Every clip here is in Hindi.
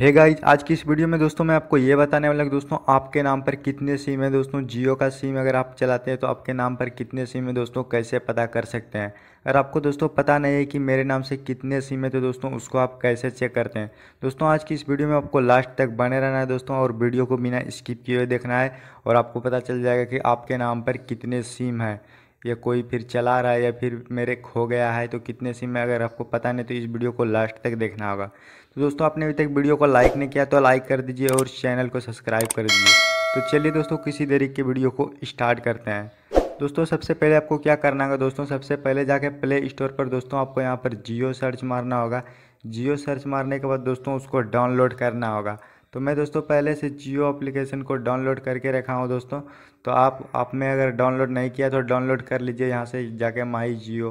हे गाइज आज की इस वीडियो में दोस्तों मैं आपको ये बताने वाला हूँ दोस्तों आपके नाम पर कितने सिम है दोस्तों जियो का सिम अगर आप चलाते हैं तो आपके नाम पर कितने सिम है दोस्तों कैसे पता कर सकते हैं अगर आपको दोस्तों पता नहीं है कि मेरे नाम से कितने सिम है तो दोस्तों उसको आप कैसे चेक करते हैं दोस्तों आज की इस वीडियो में आपको लास्ट तक बने रहना है दोस्तों और वीडियो को बिना स्किप किए हुए देखना है और आपको पता चल जाएगा कि आपके नाम पर कितने सिम हैं या कोई फिर चला रहा है या फिर मेरे खो गया है तो कितने सिम में अगर आपको पता नहीं तो इस वीडियो को लास्ट तक देखना होगा तो दोस्तों आपने अभी तक वीडियो को लाइक नहीं किया तो लाइक कर दीजिए और चैनल को सब्सक्राइब कर दीजिए तो चलिए दोस्तों किसी देरी के वीडियो को स्टार्ट करते हैं दोस्तों सबसे पहले आपको क्या करना होगा दोस्तों सबसे पहले जाके प्ले स्टोर पर दोस्तों आपको यहाँ पर जियो सर्च मारना होगा जियो सर्च मारने के बाद दोस्तों उसको डाउनलोड करना होगा तो मैं दोस्तों पहले से जियो एप्लीकेशन को डाउनलोड करके रखा हूँ दोस्तों तो आप आप में अगर डाउनलोड नहीं किया तो डाउनलोड कर लीजिए यहाँ से जाके माई जियो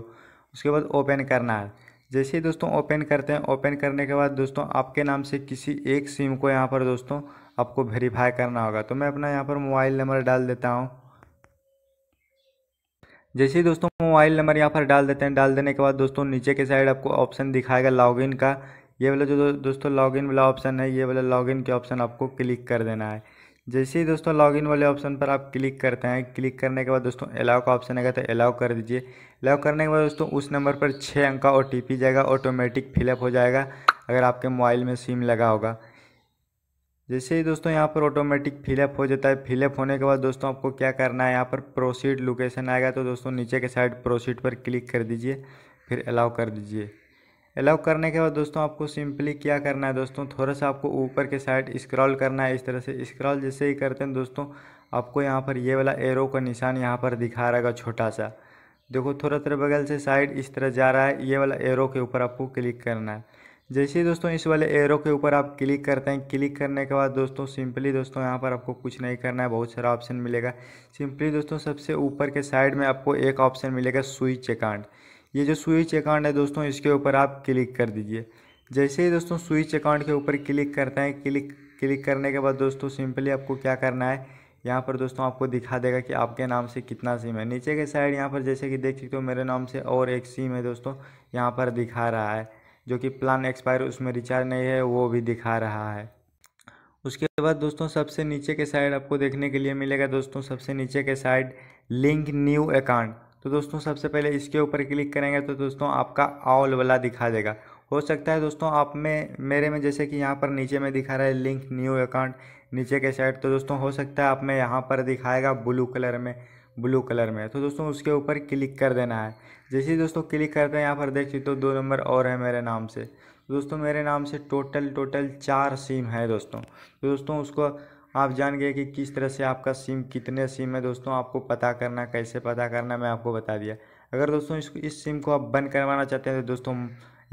उसके बाद ओपन करना है जैसे ही दोस्तों ओपन करते हैं ओपन करने के बाद दोस्तों आपके नाम से किसी एक सिम को यहाँ पर दोस्तों आपको वेरीफाई करना होगा तो मैं अपना यहाँ पर मोबाइल नंबर डाल देता हूँ जैसे ही दोस्तों मोबाइल नंबर यहाँ पर डाल देते हैं डाल देने के बाद दोस्तों नीचे के साइड आपको ऑप्शन दिखाएगा लॉगिन का ये वाला जो दोस्तों लॉगिन वाला ऑप्शन है ये वाला लॉगिन के ऑप्शन आपको क्लिक कर देना है जैसे ही दोस्तों लॉगिन वाले ऑप्शन पर आप क्लिक करते हैं क्लिक करने के बाद दोस्तों अलाउ का ऑप्शन आएगा तो अलाउ कर दीजिए अलाउ करने के बाद दोस्तों उस नंबर पर छः अंक का ओ टी पी जाएगा ऑटोमेटिक फिलअप हो जाएगा अगर आपके मोबाइल में सिम लगा होगा जैसे ही दोस्तों यहाँ पर ऑटोमेटिक फिलअप हो जाता है फिलअप होने के बाद दोस्तों आपको क्या करना है यहाँ पर प्रोसीड लोकेशन आएगा तो दोस्तों नीचे के साइड प्रोसीड पर क्लिक कर दीजिए फिर अलाउ कर दीजिए अलाउ करने के बाद दोस्तों आपको सिंपली क्या करना है दोस्तों थोड़ा सा आपको ऊपर के साइड स्क्रॉल करना है इस तरह से स्क्रॉल जैसे ही करते हैं दोस्तों आपको यहाँ पर ये वाला एरो का निशान यहाँ पर दिखा रहेगा छोटा सा देखो थोड़ा थोड़ा बगल से साइड इस तरह जा रहा है ये वाला एरो के ऊपर आपको क्लिक करना है जैसे ही दोस्तों इस वाले एरो के ऊपर आप क्लिक करते हैं क्लिक करने के बाद दोस्तों सिंपली दोस्तों यहाँ पर आपको कुछ नहीं करना है बहुत सारा ऑप्शन मिलेगा सिंपली दोस्तों सबसे ऊपर के साइड में आपको एक ऑप्शन मिलेगा स्विच अकाउंट ये जो स्विच अकाउंट है दोस्तों इसके ऊपर आप क्लिक कर दीजिए जैसे ही दोस्तों स्विच अकाउंट के ऊपर क्लिक करते हैं क्लिक क्लिक करने के बाद दोस्तों सिंपली आपको क्या करना है यहाँ पर दोस्तों आपको दिखा देगा कि आपके नाम से कितना सिम है नीचे के साइड यहाँ पर जैसे कि देख सकते हो मेरे नाम से और एक सिम है दोस्तों यहाँ पर दिखा रहा है जो कि प्लान एक्सपायर उसमें रिचार्ज नहीं है वो भी दिखा रहा है उसके बाद दोस्तों सबसे नीचे के साइड आपको देखने के लिए मिलेगा दोस्तों सबसे नीचे के साइड लिंक न्यू अकाउंट तो दोस्तों सबसे पहले इसके ऊपर क्लिक करेंगे तो दोस्तों आपका ऑल वाला दिखा देगा हो सकता है दोस्तों आप में मेरे में जैसे कि यहाँ पर नीचे में दिखा रहा है लिंक न्यू अकाउंट नीचे के साइड तो दोस्तों हो सकता है आप में यहाँ पर दिखाएगा ब्लू कलर में ब्लू कलर में तो दोस्तों उसके ऊपर क्लिक कर देना है जैसे ही दोस्तों क्लिक करते हैं यहाँ पर देख तो दो नंबर और है मेरे नाम से दोस्तों मेरे नाम से टोटल टोटल चार सिम है दोस्तों तो दोस्तों उसको आप जान गए कि किस तरह से आपका सिम कितने सिम है दोस्तों आपको पता करना कैसे पता करना मैं आपको बता दिया अगर दोस्तों इस इस सिम को आप बंद करवाना चाहते हैं तो दोस्तों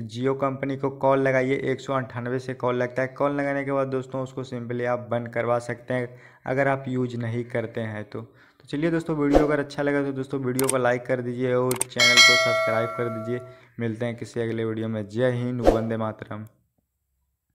जियो कंपनी को कॉल लगाइए एक सौ अंठानवे से कॉल लगता है कॉल लगाने के बाद दोस्तों उसको सिंपली आप बंद करवा सकते हैं अगर आप यूज नहीं करते हैं तो तो चलिए दोस्तों वीडियो अगर अच्छा लगा तो दोस्तों वीडियो को लाइक कर दीजिए और चैनल को सब्सक्राइब कर दीजिए मिलते हैं किसी अगले वीडियो में जय हिंद वंदे मातरम